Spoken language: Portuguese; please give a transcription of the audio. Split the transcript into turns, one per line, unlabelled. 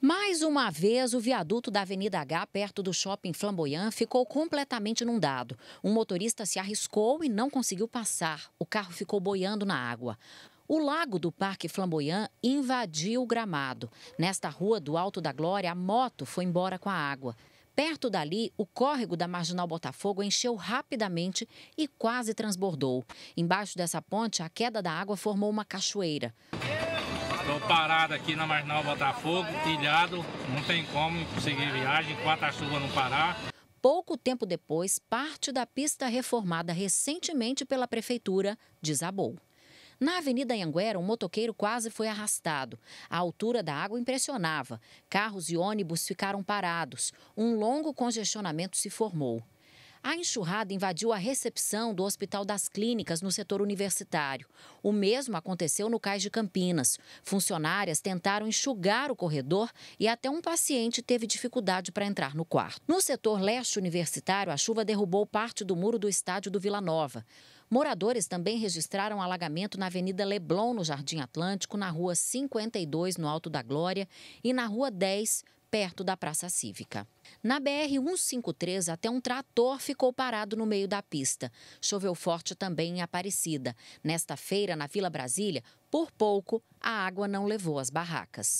Mais uma vez, o viaduto da Avenida H, perto do shopping Flamboyant, ficou completamente inundado. Um motorista se arriscou e não conseguiu passar. O carro ficou boiando na água. O lago do Parque Flamboyant invadiu o gramado. Nesta rua do Alto da Glória, a moto foi embora com a água. Perto dali, o córrego da Marginal Botafogo encheu rapidamente e quase transbordou. Embaixo dessa ponte, a queda da água formou uma cachoeira.
Estou parado aqui na Marginal Botafogo, tilhado, não tem como seguir viagem, enquanto a chuva não parar.
Pouco tempo depois, parte da pista reformada recentemente pela prefeitura desabou. Na Avenida Anhanguera, um motoqueiro quase foi arrastado. A altura da água impressionava. Carros e ônibus ficaram parados. Um longo congestionamento se formou. A enxurrada invadiu a recepção do Hospital das Clínicas no setor universitário. O mesmo aconteceu no Cais de Campinas. Funcionárias tentaram enxugar o corredor e até um paciente teve dificuldade para entrar no quarto. No setor leste universitário, a chuva derrubou parte do muro do estádio do Vila Nova. Moradores também registraram alagamento na Avenida Leblon, no Jardim Atlântico, na Rua 52, no Alto da Glória, e na Rua 10, perto da Praça Cívica. Na BR-153, até um trator ficou parado no meio da pista. Choveu forte também em Aparecida. Nesta feira, na Vila Brasília, por pouco, a água não levou as barracas.